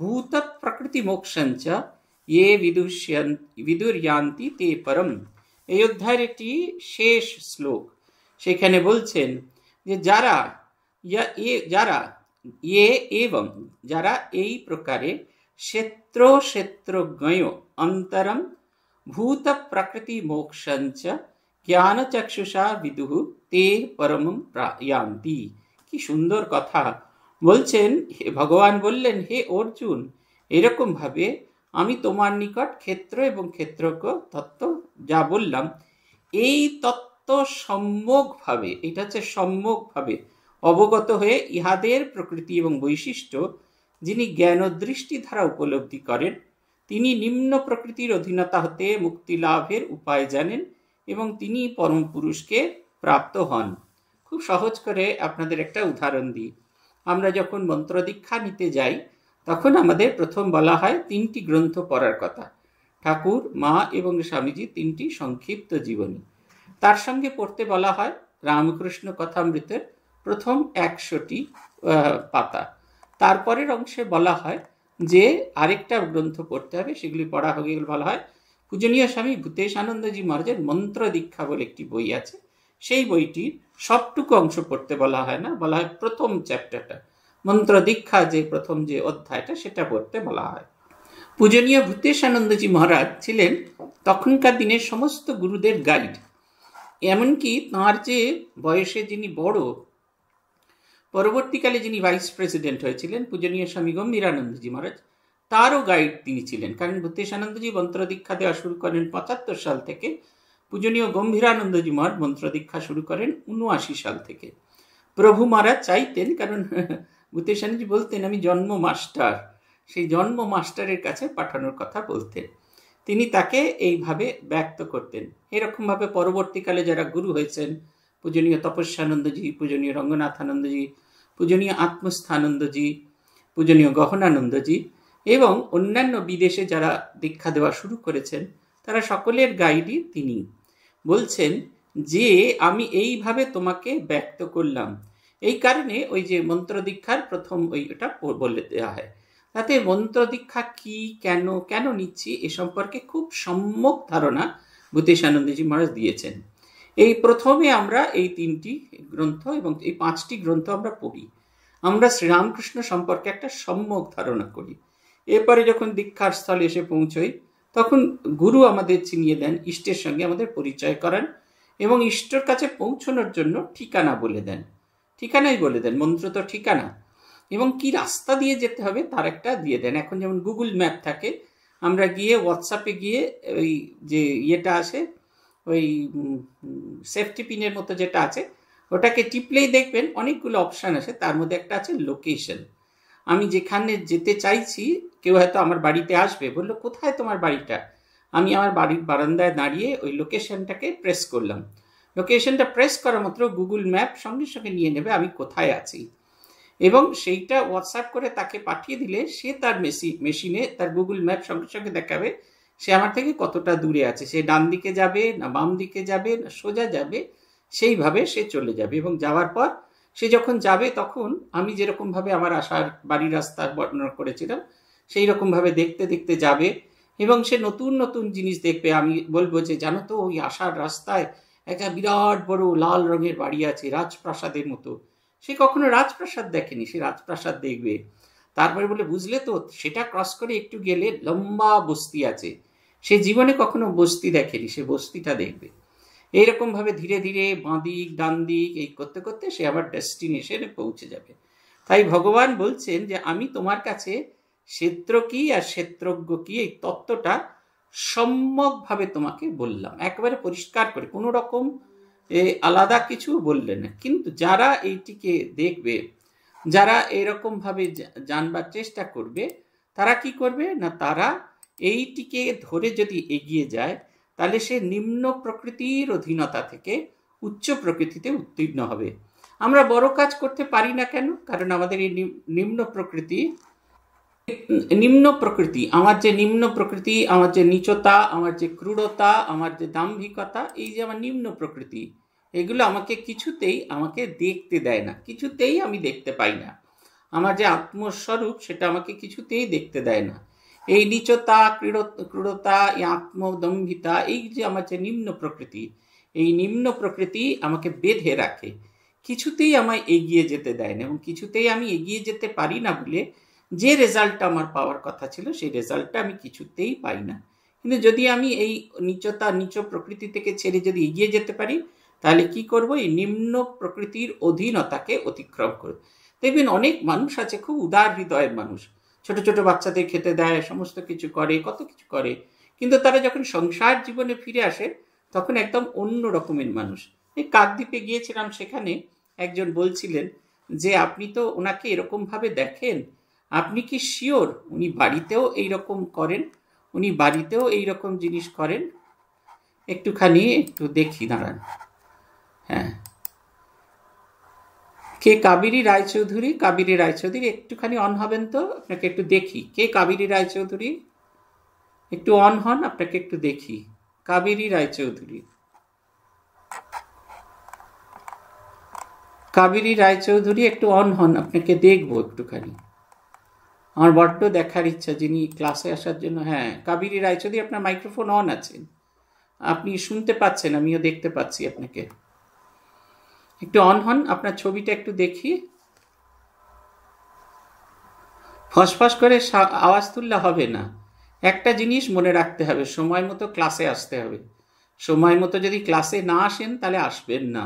ভূত প্রকৃতি মোক্ষঞ্চ ইয়ে বিদুষ্যন বিদুর্যান্তি তে পরম এই অধ্যায়ের একটি শেষ শ্লোক সেখানে বলছেন যে যারা যারা ये ইয়ে एवं যারা এই প্রকারে ক্ষেত্র ক্ষেত্রজ্ঞয় অন্তরম ভূত প্রকৃতি মোক্ষঞ্চ জ্ঞান চক্ষুষা বিদুহ তে পরম প্রায়ান্তি কি সুন্দর কথা বলছেন হে ভগবান বললেন হে অর্জুন এরকম ভাবে আমি তোমার নিকট ক্ষেত্র এবং ক্ষেত্রজ্ঞ তত্ত্ব যা বললাম এই তত্ত্ব সম্যকভাবে এটা হচ্ছে সম্যকভাবে ভাবে অবগত হয়ে ইহাদের প্রকৃতি এবং বৈশিষ্ট্য যিনি জ্ঞান দৃষ্টি দ্বারা উপলব্ধি করেন তিনি নিম্ন প্রকৃতির অধীনতা হতে মুক্তি লাভের উপায় জানেন এবং তিনি পরম পুরুষকে প্রাপ্ত হন খুব সহজ করে আপনাদের একটা উদাহরণ দিই আমরা যখন মন্ত্র দীক্ষা নিতে যাই তখন আমাদের প্রথম বলা হয় তিনটি গ্রন্থ পড়ার কথা ঠাকুর মা এবং স্বামীজি তিনটি সংক্ষিপ্ত জীবনী তার সঙ্গে পড়তে বলা হয় রামকৃষ্ণ কথামৃতের প্রথম একশোটি পাতা তারপরের অংশে বলা হয় যে আরেকটা গ্রন্থ পড়তে হবে সেগুলি পড়া হয়ে বলা হয় পূজনীয় স্বামী ভূতেশ আনন্দজি মহারাজের মন্ত্র দীক্ষা বলে একটি বই আছে সেই বইটির সবটুকু অংশ পড়তে বলা হয় না বলা হয় প্রথম চ্যাপ্টারটা মন্ত্র দীক্ষা যে প্রথম যে অধ্যায়টা সেটা পড়তে বলা হয় পূজনীয় ভূতেশ আনন্দজি মহারাজ ছিলেন তখনকার দিনের সমস্ত গুরুদের গাইড এমনকি তাঁর যে বয়সে যিনি বড় পরবর্তীকালে যিনি ভাইস প্রেসিডেন্ট হয়েছিলেন পূজনীয় স্বামী গম্ভীরানন্দজি মহারাজ তারও গাইড তিনি ছিলেন কারণ ভূতেশানন্দজি মন্ত্র দীক্ষা দেওয়া শুরু করেন পঁচাত্তর সাল থেকে পূজনীয় গম্ভীরানন্দজি মহারাজ মন্ত্র দীক্ষা শুরু করেন উনআশি সাল থেকে প্রভু মহারাজ চাইতেন কারণ ভূতেশানন্দজি বলতেন আমি জন্ম মাস্টার সেই জন্ম মাস্টারের কাছে পাঠানোর কথা বলতেন তিনি তাকে এইভাবে ব্যক্ত করতেন এরকমভাবে পরবর্তীকালে যারা গুরু হয়েছেন পূজনীয় তপস্যানন্দজি পূজনীয় রঙ্গনাথানন্দজি পূজনীয় আত্মস্থানন্দজি পূজনীয় গহনানন্দজি এবং অন্যান্য বিদেশে যারা দীক্ষা দেওয়া শুরু করেছেন তারা সকলের গাইডই তিনি বলছেন যে আমি এইভাবে তোমাকে ব্যক্ত করলাম এই কারণে ওই যে মন্ত্র দীক্ষার প্রথম ওই ওটা বলে দেওয়া হয় তাতে মন্ত্র দীক্ষা কি কেন কেন নিচ্ছি এ সম্পর্কে খুব সম্যক ধারণা ভূতেশানন্দজি মহারাজ দিয়েছেন এই প্রথমে আমরা এই তিনটি গ্রন্থ এবং এই পাঁচটি গ্রন্থ আমরা পড়ি আমরা শ্রীরামকৃষ্ণ সম্পর্কে একটা সম্যক ধারণা করি এরপরে যখন দীক্ষার স্থলে এসে পৌঁছই তখন গুরু আমাদের চিনিয়ে দেন ইষ্টের সঙ্গে আমাদের পরিচয় করেন এবং ইষ্টর কাছে পৌঁছানোর জন্য ঠিকানা বলে দেন ঠিকানাই বলে দেন মন্ত্র তো ঠিকানা এবং কি রাস্তা দিয়ে যেতে হবে তার একটা দিয়ে দেন এখন যেমন গুগল ম্যাপ থাকে আমরা গিয়ে হোয়াটসঅ্যাপে গিয়ে ওই যে ইয়েটা আসে ওই সেফটি পিনের মতো যেটা আছে ওটাকে টিপলেই দেখবেন অনেকগুলো অপশান আছে তার মধ্যে একটা আছে লোকেশন আমি যেখানে যেতে চাইছি কেউ হয়তো আমার বাড়িতে আসবে বললো কোথায় তোমার বাড়িটা আমি আমার বাড়ির বারান্দায় দাঁড়িয়ে ওই লোকেশনটাকে প্রেস করলাম লোকেশনটা প্রেস করা মাত্র গুগল ম্যাপ সঙ্গে সঙ্গে নিয়ে নেবে আমি কোথায় আছি এবং সেইটা হোয়াটসঅ্যাপ করে তাকে পাঠিয়ে দিলে সে তার মেশিনে তার গুগল ম্যাপ সঙ্গে সঙ্গে দেখাবে সে আমার থেকে কতটা দূরে আছে সে ডান দিকে যাবে না বাম দিকে যাবে না সোজা যাবে সেইভাবে সে চলে যাবে এবং যাওয়ার পর সে যখন যাবে তখন আমি যেরকমভাবে আমার আসার বাড়ির রাস্তার বর্ণনা করেছিলাম সেই রকমভাবে দেখতে দেখতে যাবে এবং সে নতুন নতুন জিনিস দেখবে আমি বলবো যে জানো তো ওই আসার রাস্তায় একটা বিরাট বড় লাল রঙের বাড়ি আছে রাজপ্রাসাদের মতো সে কখনো রাজপ্রাসাদ দেখেনি সে রাজপ্রাসাদ দেখবে তারপরে বলে বুঝলে তো সেটা ক্রস করে একটু গেলে লম্বা বস্তি আছে সে জীবনে কখনো বস্তি দেখেনি সে বস্তিটা দেখবে ভাবে ধীরে ধীরে বাঁ দিক ডান দিক এই করতে করতে সে আবার ডেস্টিনেশনে পৌঁছে যাবে তাই ভগবান বলছেন যে আমি তোমার কাছে ক্ষেত্র কি আর ক্ষেত্রজ্ঞ কি এই তত্ত্বটা সম্যকভাবে তোমাকে বললাম একবারে পরিষ্কার করে কোনো রকম আলাদা কিছু বললে না কিন্তু যারা এইটিকে দেখবে যারা এরকমভাবে জানবার চেষ্টা করবে তারা কি করবে না তারা এইটিকে ধরে যদি এগিয়ে যায় তাহলে সে নিম্ন প্রকৃতির অধীনতা থেকে উচ্চ প্রকৃতিতে উত্তীর্ণ হবে আমরা বড় কাজ করতে পারি না কেন কারণ আমাদের এই নিম্ন প্রকৃতি নিম্ন প্রকৃতি আমার যে নিম্ন প্রকৃতি আমার যে নিচতা আমার যে ক্রূরতা আমার যে দাম্ভিকতা এই যে আমার নিম্ন প্রকৃতি এগুলো আমাকে কিছুতেই আমাকে দেখতে দেয় না কিছুতেই আমি দেখতে পাই না আমার যে আত্মস্বরূপ সেটা আমাকে কিছুতেই দেখতে দেয় না এই নিচতা ক্রীড়তা এই আত্মদম্ভিতা এই যে আমার যে নিম্ন প্রকৃতি এই নিম্ন প্রকৃতি আমাকে বেঁধে রাখে কিছুতেই আমায় এগিয়ে যেতে দেয় না এবং কিছুতেই আমি এগিয়ে যেতে পারি না বলে যে রেজাল্টটা আমার পাওয়ার কথা ছিল সেই রেজাল্টটা আমি কিছুতেই পাই না কিন্তু যদি আমি এই নিচতা নিচ প্রকৃতি থেকে ছেড়ে যদি এগিয়ে যেতে পারি তাহলে কি করব এই নিম্ন প্রকৃতির অধীনতাকে অতিক্রম করে দেখবেন অনেক মানুষ আছে খুব উদার হৃদয়ের মানুষ ছোট ছোট বাচ্চাদের খেতে দেয় সমস্ত কিছু করে কত কিছু করে কিন্তু তারা যখন সংসার জীবনে ফিরে আসে তখন একদম অন্য রকমের মানুষ এই কাকদ্বীপে গিয়েছিলাম সেখানে একজন বলছিলেন যে আপনি তো ওনাকে এরকমভাবে দেখেন আপনি কি শিওর উনি বাড়িতেও এই রকম করেন উনি বাড়িতেও এই রকম জিনিস করেন একটুখানি একটু দেখি দাঁড়ান হ্যাঁ কে কাবেরী রায়চৌধুরী কাবেরী রায়চৌধুরী একটুখানি অন হবেন তো আপনাকে একটু দেখি কে কাবেরী রায়চৌধুরী একটু অন হন আপনাকে একটু দেখি কাবেরী রায়চৌধুরী কাবেরী রায়চৌধুরী একটু অন হন আপনাকে দেখবো একটুখানি আমার বড্ড দেখার ইচ্ছা যিনি ক্লাসে আসার জন্য হ্যাঁ কাবেরী রায়চৌধুরী আপনার মাইক্রোফোন অন আছেন আপনি শুনতে পাচ্ছেন আমিও দেখতে পাচ্ছি আপনাকে একটু অন হন আপনার ছবিটা একটু দেখি ফসফস করে আওয়াজ তুললে হবে না একটা জিনিস মনে রাখতে হবে সময় মতো ক্লাসে আসতে হবে সময় মতো যদি ক্লাসে না আসেন তাহলে আসবেন না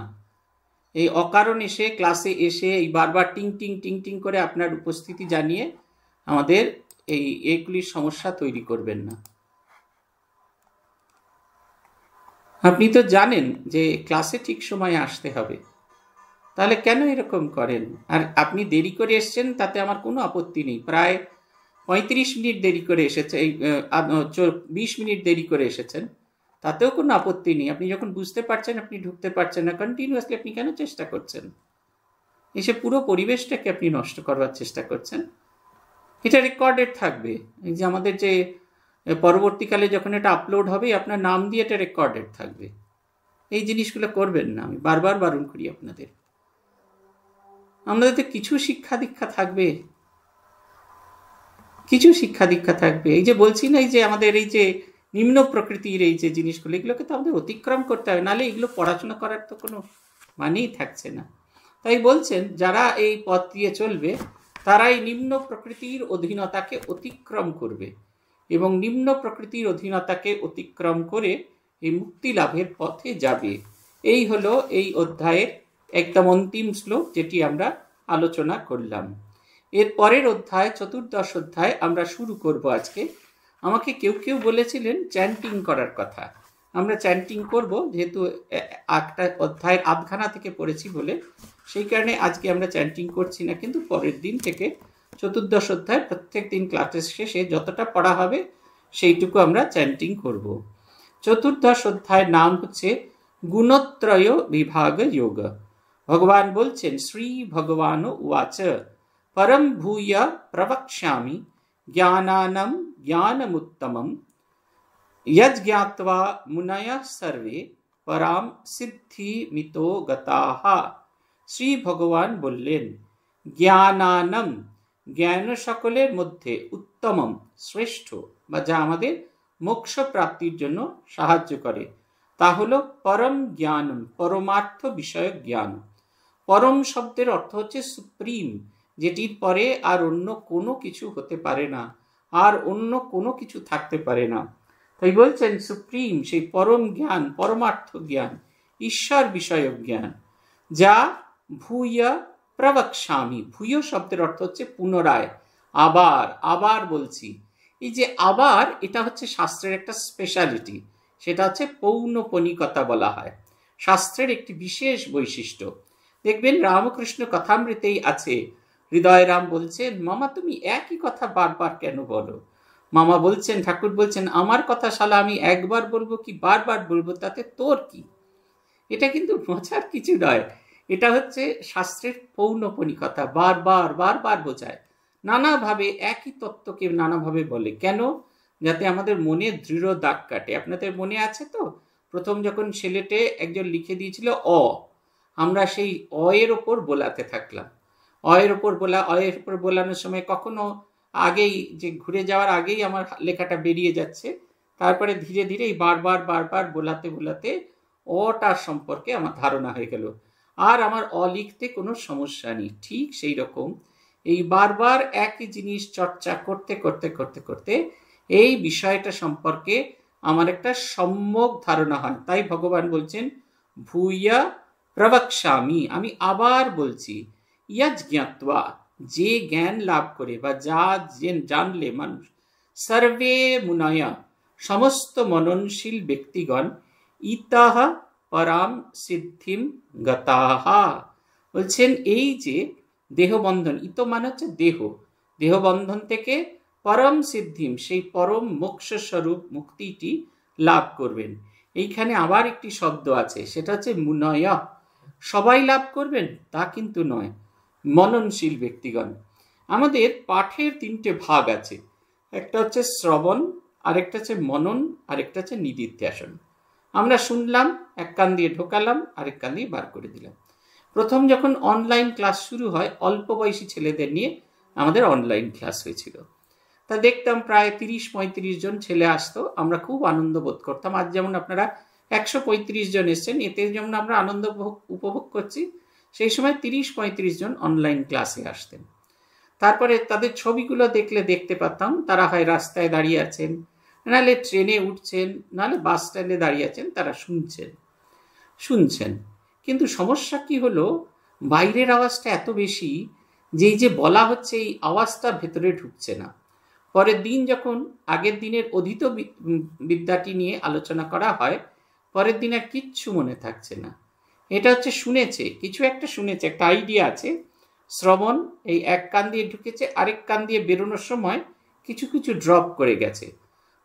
এই অকারণ এসে ক্লাসে এসে এই বারবার টিং টিং টিং টিং করে আপনার উপস্থিতি জানিয়ে আমাদের এই এইগুলির সমস্যা তৈরি করবেন না আপনি তো জানেন যে ক্লাসে ঠিক সময়ে আসতে হবে তাহলে কেন এরকম করেন আর আপনি দেরি করে এসছেন তাতে আমার কোনো আপত্তি নেই প্রায় পঁয়ত্রিশ মিনিট দেরি করে এসেছে এই বিশ মিনিট দেরি করে এসেছেন তাতেও কোনো আপত্তি নেই আপনি যখন বুঝতে পারছেন আপনি ঢুকতে পারছেন না কন্টিনিউয়াসলি আপনি কেন চেষ্টা করছেন এসে পুরো পরিবেশটাকে আপনি নষ্ট করবার চেষ্টা করছেন এটা রেকর্ডেড থাকবে এই যে আমাদের যে পরবর্তীকালে যখন এটা আপলোড হবে আপনার নাম দিয়ে এটা রেকর্ডেড থাকবে এই জিনিসগুলো করবেন না আমি বারবার বারণ করি আপনাদের আমাদের তো কিছু শিক্ষা দীক্ষা থাকবে কিছু শিক্ষা দীক্ষা থাকবে এই যে বলছি না এই যে আমাদের এই যে নিম্ন প্রকৃতির এই যে জিনিসগুলো এগুলোকে তো আমাদের অতিক্রম করতে হবে নাহলে এগুলো পড়াশোনা করার তো কোনো মানেই থাকছে না তাই বলছেন যারা এই পথ দিয়ে চলবে তারা এই নিম্ন প্রকৃতির অধীনতাকে অতিক্রম করবে এবং নিম্ন প্রকৃতির অধীনতাকে অতিক্রম করে এই মুক্তি লাভের পথে যাবে এই হলো এই অধ্যায়ের একদম অন্তিম শ্লোক যেটি আমরা আলোচনা করলাম এর পরের অধ্যায় চতুর্দশ অধ্যায় আমরা শুরু করব আজকে আমাকে কেউ কেউ বলেছিলেন চ্যান্টিং করার কথা আমরা চ্যান্টিং করব যেহেতু একটা অধ্যায়ের আধখানা থেকে পড়েছি বলে সেই কারণে আজকে আমরা চ্যান্টিং করছি না কিন্তু পরের দিন থেকে চতুর্দশ অধ্যায় প্রত্যেক দিন ক্লাসের শেষে যতটা পড়া হবে সেইটুকু আমরা চ্যান্টিং করব চতুর্দশ অধ্যায়ের নাম হচ্ছে গুণত্রয় বিভাগ যোগ ভগবান বলছেন শ্রী ভগবান উয়াচ পরম ভূয় প্রবক্ষ্যামি জ্ঞানানম জ্ঞানমুত্তমম यज्ञात्वा মুনয় সর্বে পরাম সিদ্ধি মিতো গতাহা শ্রী ভগবান বললেন জ্ঞানানম জ্ঞান সকলের মধ্যে উত্তমম শ্রেষ্ঠ বা যা আমাদের মোক্ষ প্রাপ্তির জন্য সাহায্য করে তা হল পরম জ্ঞানম পরমার্থ বিষয়ক জ্ঞান পরম শব্দের অর্থ হচ্ছে সুপ্রিম যেটির পরে আর অন্য কোনো কিছু হতে পারে না আর অন্য কোনো কিছু থাকতে পারে না তাই বলছেন সুপ্রিম সেই পরম জ্ঞান পরমার্থ জ্ঞান ঈশ্বর বিষয়ক জ্ঞান যা ভূয়া প্রবক্সামি ভূয় শব্দের অর্থ হচ্ছে পুনরায় আবার আবার বলছি এই যে আবার এটা হচ্ছে শাস্ত্রের একটা স্পেশালিটি সেটা হচ্ছে পৌনপনিকতা বলা হয় শাস্ত্রের একটি বিশেষ বৈশিষ্ট্য দেখবেন রামকৃষ্ণ কথামৃতেই আছে হৃদয় রাম বলছেন মামা তুমি একই কথা বারবার কেন বলো মামা বলছেন ঠাকুর বলছেন আমার কথা শালা আমি একবার বলবো কি বারবার বলবো তাতে তোর কি এটা কিন্তু মজার কিছু নয় এটা হচ্ছে শাস্ত্রের কথা বারবার বারবার বোঝায় নানাভাবে একই তত্ত্বকে নানাভাবে বলে কেন যাতে আমাদের মনে দৃঢ় দাগ কাটে আপনাদের মনে আছে তো প্রথম যখন সেলেটে একজন লিখে দিয়েছিল অ আমরা সেই অয়ের ওপর বোলাতে থাকলাম অয়ের ওপর বোলা অয়ের ওপর বোলানোর সময় কখনো আগেই যে ঘুরে যাওয়ার আগেই আমার লেখাটা বেরিয়ে যাচ্ছে তারপরে ধীরে ধীরে এই বারবার বারবার বোলাতে বোলাতে অটার সম্পর্কে আমার ধারণা হয়ে গেল আর আমার অ লিখতে কোনো সমস্যা নেই ঠিক সেই রকম এই বারবার একই জিনিস চর্চা করতে করতে করতে করতে এই বিষয়টা সম্পর্কে আমার একটা সম্যক ধারণা হয় তাই ভগবান বলছেন ভূইয়া প্রবক্সামি আমি আবার বলছি ইয়াজ যে জ্ঞান লাভ করে বা যা জানলে মানুষ সর্বে মুনয়া সমস্ত মননশীল ব্যক্তিগণ ইতাহ পরাম সিদ্ধিম গতাহা বলছেন এই যে দেহবন্ধন ইত মানে হচ্ছে দেহ দেহবন্ধন থেকে পরম সিদ্ধিম সেই পরম মোক্ষ স্বরূপ মুক্তিটি লাভ করবেন এইখানে আবার একটি শব্দ আছে সেটা হচ্ছে মুনয়া সবাই লাভ করবেন তা কিন্তু নয় মননশীল ব্যক্তিগণ আমাদের পাঠের তিনটে ভাগ আছে একটা হচ্ছে শ্রবণ আরেকটা হচ্ছে মনন আরেকটা হচ্ছে নিদিত্যাসন আমরা শুনলাম এক কান দিয়ে ঢোকালাম আরেক কান দিয়ে বার করে দিলাম প্রথম যখন অনলাইন ক্লাস শুরু হয় অল্প বয়সী ছেলেদের নিয়ে আমাদের অনলাইন ক্লাস হয়েছিল তা দেখতাম প্রায় তিরিশ পঁয়ত্রিশ জন ছেলে আসতো আমরা খুব আনন্দ বোধ করতাম আজ যেমন আপনারা একশো পঁয়ত্রিশ জন এসছেন এতে যেমন আমরা আনন্দ উপভোগ করছি সেই সময় তিরিশ পঁয়ত্রিশ জন অনলাইন ক্লাসে আসতেন তারপরে তাদের ছবিগুলো দেখলে দেখতে পারতাম তারা হয় রাস্তায় দাঁড়িয়ে আছেন নাহলে ট্রেনে উঠছেন নাহলে বাস স্ট্যান্ডে দাঁড়িয়ে আছেন তারা শুনছেন শুনছেন কিন্তু সমস্যা কি হলো বাইরের আওয়াজটা এত বেশি যেই যে বলা হচ্ছে এই আওয়াজটা ভেতরে ঢুকছে না পরের দিন যখন আগের দিনের অধীত বিদ্যাটি নিয়ে আলোচনা করা হয় পরের দিন আর কিচ্ছু মনে থাকছে না এটা হচ্ছে শুনেছে কিছু একটা শুনেছে একটা আইডিয়া আছে শ্রবণ এই এক কান দিয়ে ঢুকেছে আরেক কান দিয়ে বেরোনোর সময় কিছু কিছু ড্রপ করে গেছে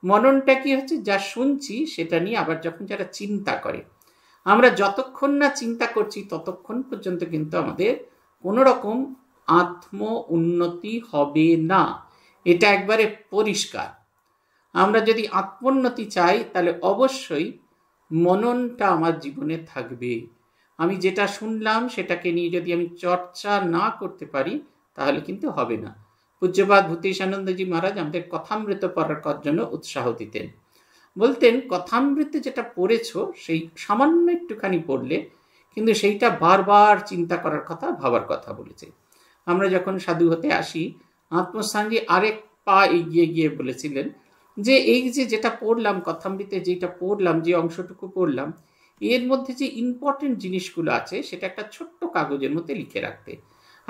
মননটা কি হচ্ছে যা শুনছি সেটা নিয়ে আবার যখন যারা চিন্তা করে আমরা যতক্ষণ না চিন্তা করছি ততক্ষণ পর্যন্ত কিন্তু আমাদের কোনো রকম আত্ম উন্নতি হবে না এটা একবারে পরিষ্কার আমরা যদি আত্মোন্নতি চাই তাহলে অবশ্যই মননটা আমার জীবনে থাকবে আমি যেটা শুনলাম সেটাকে নিয়ে যদি আমি চর্চা না করতে পারি তাহলে কিন্তু হবে না পূজ্যপাত ভূতেশ আনন্দজি মহারাজ আমাদের কথামৃত পড়ার জন্য উৎসাহ দিতেন বলতেন কথামৃত যেটা পড়েছ সেই সামান্য একটুখানি পড়লে কিন্তু সেইটা বারবার চিন্তা করার কথা ভাবার কথা বলেছে আমরা যখন সাধু হতে আসি আত্মস্থানজি আরেক পা এগিয়ে গিয়ে বলেছিলেন যে এই যে যেটা পড়লাম কথাম্বিতে যেটা পড়লাম যে অংশটুকু পড়লাম এর মধ্যে যে ইম্পর্টেন্ট জিনিসগুলো আছে সেটা একটা ছোট্ট কাগজের মধ্যে লিখে রাখতে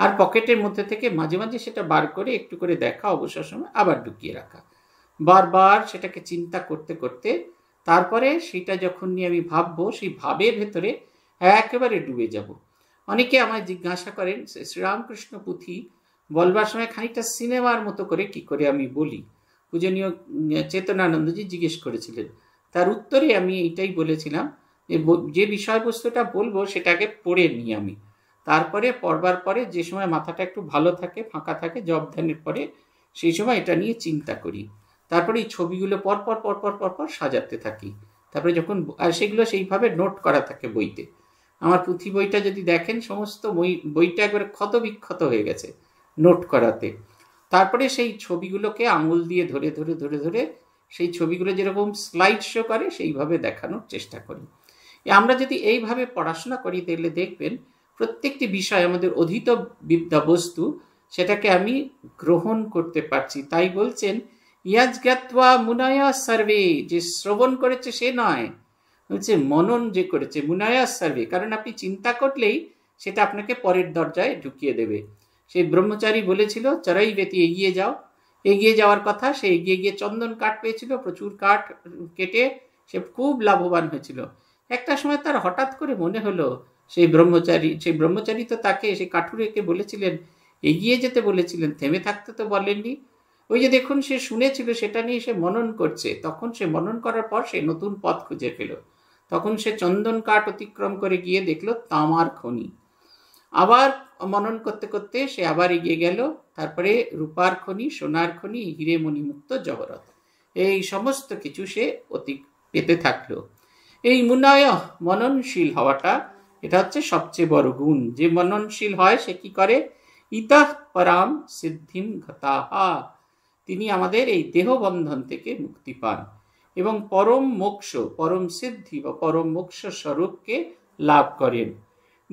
আর পকেটের মধ্যে থেকে মাঝে মাঝে সেটা বার করে একটু করে দেখা অবসর সময় আবার ঢুকিয়ে রাখা বারবার সেটাকে চিন্তা করতে করতে তারপরে সেটা যখন নিয়ে আমি ভাববো সেই ভাবের ভেতরে একেবারে ডুবে যাব অনেকে আমায় জিজ্ঞাসা করেন শ্রীরামকৃষ্ণ পুঁথি বলবার সময় খানিকটা সিনেমার মতো করে কি করে আমি বলি পূজনীয় চেতনানন্দজি জিজ্ঞেস করেছিলেন তার উত্তরে আমি এইটাই বলেছিলাম যে যে বিষয়বস্তুটা বলবো সেটাকে পড়ে নিই আমি তারপরে পড়বার পরে যে সময় মাথাটা একটু ভালো থাকে ফাঁকা থাকে ধ্যানের পরে সেই সময় এটা নিয়ে চিন্তা করি তারপরে এই ছবিগুলো পরপর পরপর পরপর সাজাতে থাকি তারপরে যখন আর সেগুলো সেইভাবে নোট করা থাকে বইতে আমার পুঁথি বইটা যদি দেখেন সমস্ত বই বইটা একবারে ক্ষত বিক্ষত হয়ে গেছে নোট করাতে তারপরে সেই ছবিগুলোকে আঙুল দিয়ে ধরে ধরে ধরে ধরে সেই ছবিগুলো যেরকম স্লাইড শো করে সেইভাবে দেখানোর চেষ্টা করি আমরা যদি এইভাবে পড়াশোনা করি তাহলে দেখবেন প্রত্যেকটি বিষয় আমাদের অধীত বিদ্যা বস্তু সেটাকে আমি গ্রহণ করতে পারছি তাই বলছেন ইয়াজ জ্ঞাতওয়া মুনায়া সার্ভে যে শ্রবণ করেছে সে নয় হচ্ছে মনন যে করেছে মুনায়া সার্ভে কারণ আপনি চিন্তা করলেই সেটা আপনাকে পরের দরজায় ঢুকিয়ে দেবে সেই ব্রহ্মচারী বলেছিল চরাই বেতি এগিয়ে যাও এগিয়ে যাওয়ার কথা সে এগিয়ে গিয়ে চন্দন কাঠ পেয়েছিল প্রচুর কাঠ কেটে সে খুব লাভবান হয়েছিল একটা সময় তার হঠাৎ করে মনে হলো সেই ব্রহ্মচারী সেই ব্রহ্মচারী তো তাকে সেই কাঠুরেকে বলেছিলেন এগিয়ে যেতে বলেছিলেন থেমে থাকতে তো বলেননি ওই যে দেখুন সে শুনেছিল সেটা নিয়ে সে মনন করছে তখন সে মনন করার পর সে নতুন পথ খুঁজে পেল তখন সে চন্দন কাঠ অতিক্রম করে গিয়ে দেখলো তামার খনি আবার মনন করতে করতে সে আবার এগিয়ে গেল তারপরে রূপার খনি সোনার খনি হিরে মণিমুক্ত জগরত এই সমস্ত কিছু সে অতি পেতে থাকলো এই মুনায় মননশীল হওয়াটা এটা হচ্ছে সবচেয়ে বড় গুণ যে মননশীল হয় সে কি করে ইতাহ পরাম সিদ্ধিম ঘতাহা তিনি আমাদের এই দেহবন্ধন থেকে মুক্তি পান এবং পরম মোক্ষ পরম সিদ্ধি বা পরম মোক্ষ স্বরূপকে লাভ করেন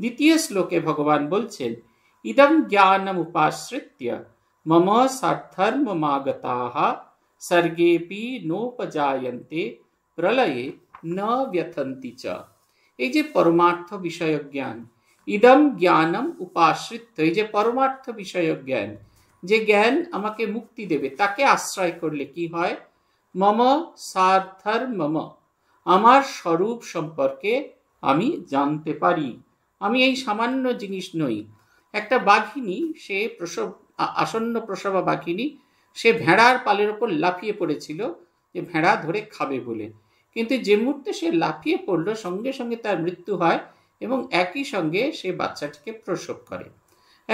দ্বিতীয় শ্লোকে ভগবান বলছেন ইদম জ্ঞানম উপাশ্রিত্য মম সার্থর্ম মাগতা সর্গেপি নোপজায়ন্তে প্রলয়ে ন ব্যথন্তি চ এই যে পরমার্থ বিষয়ক জ্ঞান ইদম জ্ঞানম উপাশ্রিত এই যে পরমার্থ বিষয়ক জ্ঞান যে জ্ঞান আমাকে মুক্তি দেবে তাকে আশ্রয় করলে কি হয় মম সার্থার মম আমার স্বরূপ সম্পর্কে আমি জানতে পারি আমি এই সামান্য জিনিস নই একটা বাঘিনী সে প্রসব আসন্ন প্রসবা বাঘিনী সে ভেড়ার পালের ওপর লাফিয়ে পড়েছিল যে ভেড়া ধরে খাবে বলে কিন্তু যে মুহূর্তে সে লাফিয়ে পড়ল সঙ্গে সঙ্গে তার মৃত্যু হয় এবং একই সঙ্গে সে বাচ্চাটিকে প্রসব করে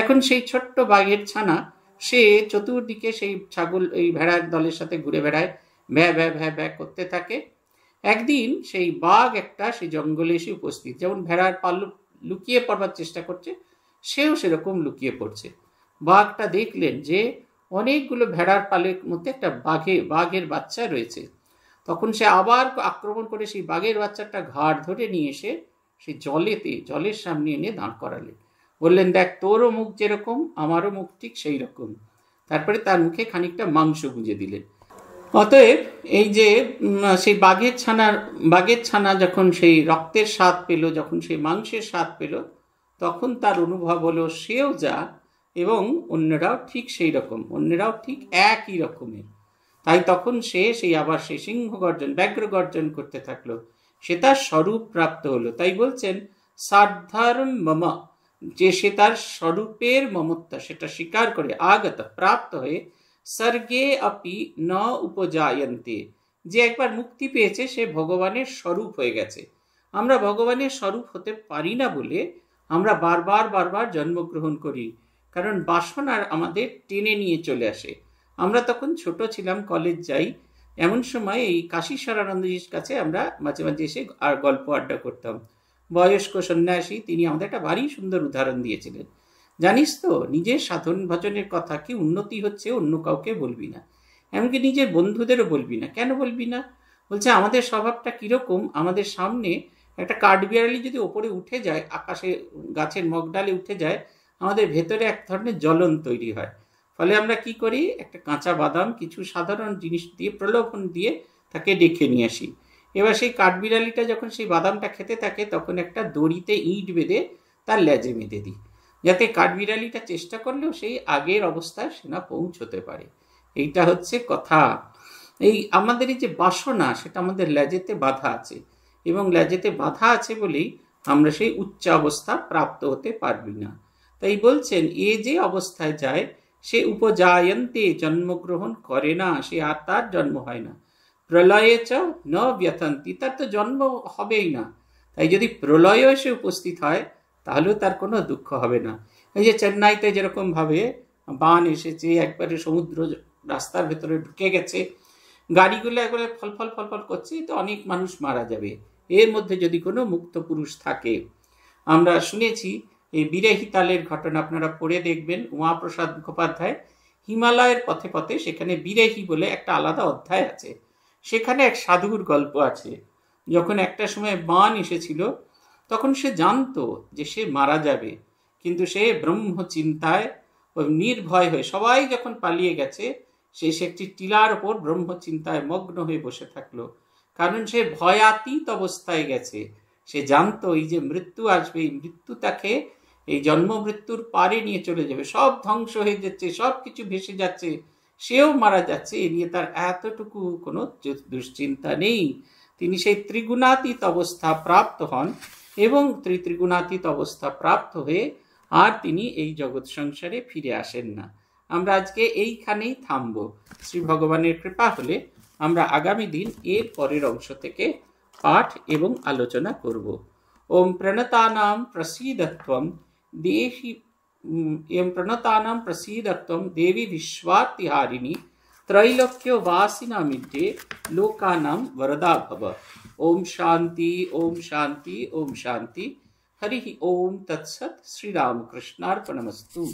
এখন সেই ছোট্ট বাঘের ছানা সে চতুর্দিকে সেই ছাগল এই ভেড়ার দলের সাথে ঘুরে বেড়ায় ভ্যা ভ্যা ভ্যা ভ্যা করতে থাকে একদিন সেই বাঘ একটা সেই জঙ্গলে এসে উপস্থিত যেমন ভেড়ার পাল লুকিয়ে পড়বার চেষ্টা করছে সেও সেরকম লুকিয়ে পড়ছে বাঘটা দেখলেন যে অনেকগুলো ভেড়ার পালের মধ্যে একটা বাঘে বাঘের বাচ্চা রয়েছে তখন সে আবার আক্রমণ করে সেই বাঘের বাচ্চাটা ঘাড় ধরে নিয়ে এসে সে জলেতে জলের সামনে এনে দাঁড় করালেন বললেন দেখ তোরও মুখ যেরকম আমারও মুখ ঠিক সেই রকম তারপরে তার মুখে খানিকটা মাংস গুঁজে দিলেন অতএব এই যে সেই বাঘের ছানার বাঘের ছানা যখন সেই রক্তের স্বাদ পেল যখন সেই মাংসের স্বাদ পেল তখন তার অনুভব হলো সেও যা এবং অন্যরাও ঠিক সেই রকম অন্যরাও ঠিক একই রকমের তাই তখন সে সেই আবার সেই সিংহ গর্জন ব্যাঘ্র গর্জন করতে থাকলো সে তার স্বরূপ প্রাপ্ত হলো তাই বলছেন সাধারণ মমা যে সে তার স্বরূপের মমত্তা সেটা স্বীকার করে আগত প্রাপ্ত হয়ে স্বর্গে আপি ন উপজায়ন্তে যে একবার মুক্তি পেয়েছে সে ভগবানের স্বরূপ হয়ে গেছে আমরা ভগবানের স্বরূপ হতে পারি না বলে আমরা বারবার বারবার জন্মগ্রহণ করি কারণ বাসনার আমাদের টেনে নিয়ে চলে আসে আমরা তখন ছোট ছিলাম কলেজ যাই এমন সময় এই কাশীশ্বরানন্দজির কাছে আমরা মাঝে মাঝে এসে আর গল্প আড্ডা করতাম বয়স্ক সন্ন্যাসী তিনি আমাদের একটা ভারী সুন্দর উদাহরণ দিয়েছিলেন জানিস তো নিজের সাধন ভজনের কথা কি উন্নতি হচ্ছে অন্য কাউকে বলবি না এমনকি নিজের বন্ধুদেরও বলবি না কেন বলবি না বলছে আমাদের স্বভাবটা কীরকম আমাদের সামনে একটা কাঠবিড়ালি যদি ওপরে উঠে যায় আকাশে গাছের মগডালে উঠে যায় আমাদের ভেতরে এক ধরনের জ্বলন তৈরি হয় ফলে আমরা কি করি একটা কাঁচা বাদাম কিছু সাধারণ জিনিস দিয়ে প্রলোভন দিয়ে তাকে ডেকে নিয়ে আসি এবার সেই কাঠবিড়ালিটা যখন সেই বাদামটা খেতে থাকে তখন একটা দড়িতে ইঁট বেঁধে তার লেজে বেঁধে দিই যাতে কাঠবিড়ালিটা চেষ্টা করলেও সেই আগের অবস্থায় সেনা পৌঁছতে পারে এইটা হচ্ছে কথা এই আমাদের এই যে বাসনা সেটা আমাদের ল্যাজেতে বাধা আছে এবং ল্যাজেতে বাধা আছে বলেই আমরা সেই উচ্চ অবস্থা প্রাপ্ত হতে পারবি না তাই বলছেন এ যে অবস্থায় যায় সে উপজায়ন্তে জন্মগ্রহণ করে না সে আর তার জন্ম হয় না প্রলয়ে চ ন ব্যথান্তি তার তো জন্ম হবেই না তাই যদি প্রলয়ে সে উপস্থিত হয় তাহলেও তার কোনো দুঃখ হবে না এই যে চেন্নাইতে যেরকমভাবে বান এসেছে একবারে সমুদ্র রাস্তার ভেতরে ঢুকে গেছে গাড়িগুলো একবারে ফলফল ফলফল করছে তো অনেক মানুষ মারা যাবে এর মধ্যে যদি কোনো মুক্ত পুরুষ থাকে আমরা শুনেছি এই বিরেহী তালের ঘটনা আপনারা পড়ে দেখবেন উমাপ্রসাদ মুখোপাধ্যায় হিমালয়ের পথে পথে সেখানে বিরেহী বলে একটা আলাদা অধ্যায় আছে সেখানে এক সাধুর গল্প আছে যখন একটা সময় বান এসেছিল তখন সে জানতো যে সে মারা যাবে কিন্তু সে ব্রহ্ম চিন্তায় নির্ভয় হয়ে সবাই যখন পালিয়ে গেছে সে সে একটি টিলার ওপর ব্রহ্ম চিন্তায় মগ্ন হয়ে বসে থাকলো কারণ সে ভয়াতীত অবস্থায় গেছে সে জানতো এই যে মৃত্যু আসবে এই মৃত্যু তাকে এই জন্ম মৃত্যুর পারে নিয়ে চলে যাবে সব ধ্বংস হয়ে যাচ্ছে সব কিছু ভেসে যাচ্ছে সেও মারা যাচ্ছে এ নিয়ে তার এতটুকু কোনো দুশ্চিন্তা নেই তিনি সেই ত্রিগুণাতীত অবস্থা প্রাপ্ত হন এবং ত্রিত্রিগুণাতীত অবস্থা প্রাপ্ত হয়ে আর তিনি এই জগৎ সংসারে ফিরে আসেন না আমরা আজকে এইখানেই থামব শ্রী ভগবানের কৃপা হলে আমরা আগামী দিন এর পরের অংশ থেকে পাঠ এবং আলোচনা করব ওম প্রণতানাম প্রসিদত্বম দেহি এম প্রণতানাম প্রসিদত্বম দেবী বিশ্বাতিহারিণী ত্রৈলোক্য বাসিনা মিড্ডে বরদা ভব ओम शांति ओम शांति ओम शांति हरि ओम तत्सत श्री राम कृष्णार्पणमस्तु